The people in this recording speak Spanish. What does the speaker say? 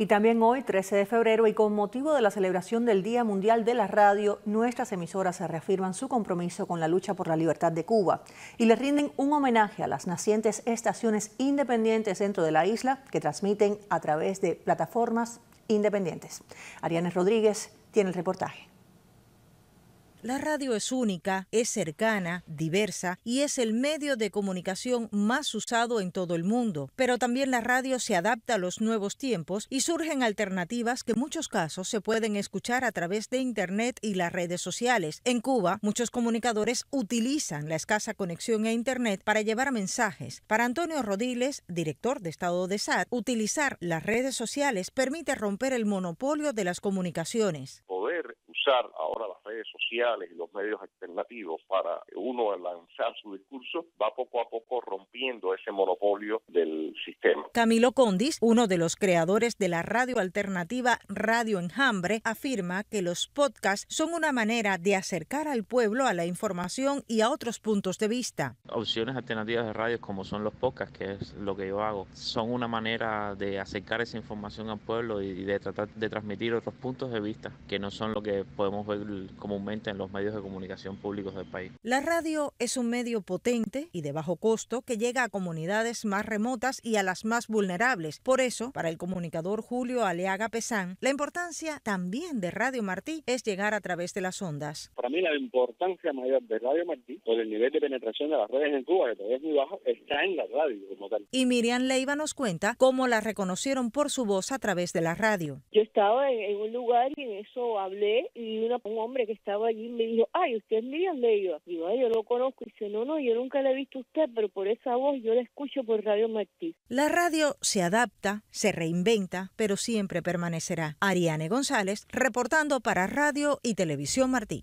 Y también hoy, 13 de febrero, y con motivo de la celebración del Día Mundial de la Radio, nuestras emisoras se reafirman su compromiso con la lucha por la libertad de Cuba y les rinden un homenaje a las nacientes estaciones independientes dentro de la isla que transmiten a través de plataformas independientes. Ariane Rodríguez tiene el reportaje. La radio es única, es cercana, diversa y es el medio de comunicación más usado en todo el mundo. Pero también la radio se adapta a los nuevos tiempos y surgen alternativas que en muchos casos se pueden escuchar a través de Internet y las redes sociales. En Cuba, muchos comunicadores utilizan la escasa conexión a Internet para llevar mensajes. Para Antonio Rodiles, director de Estado de SAT, utilizar las redes sociales permite romper el monopolio de las comunicaciones ahora las redes sociales y los medios alternativos para uno lanzar su discurso, va poco a poco romper ese monopolio del sistema. Camilo Condis, uno de los creadores de la radio alternativa Radio Enjambre, afirma que los podcasts son una manera de acercar al pueblo a la información y a otros puntos de vista. Opciones alternativas de radio como son los podcasts, que es lo que yo hago, son una manera de acercar esa información al pueblo y de tratar de transmitir otros puntos de vista que no son lo que podemos ver comúnmente en los medios de comunicación públicos del país. La radio es un medio potente y de bajo costo que llega a comunidades más remotas y a las más vulnerables. Por eso, para el comunicador Julio Aleaga Pesán, la importancia también de Radio Martí es llegar a través de las ondas. Para mí la importancia mayor de Radio Martí por el nivel de penetración de las redes en Cuba, que todavía es muy bajo, está en la radio Y Miriam Leiva nos cuenta cómo la reconocieron por su voz a través de la radio. Yo estaba en, un lugar y en eso hablé y un hombre que estaba allí me dijo, ay, usted es Miriam Leiva. Digo, yo lo conozco. Y dice, no, no, yo nunca le he visto a usted, pero por esa yo la escucho por Radio Martí. La radio se adapta, se reinventa, pero siempre permanecerá. Ariane González, reportando para Radio y Televisión Martí.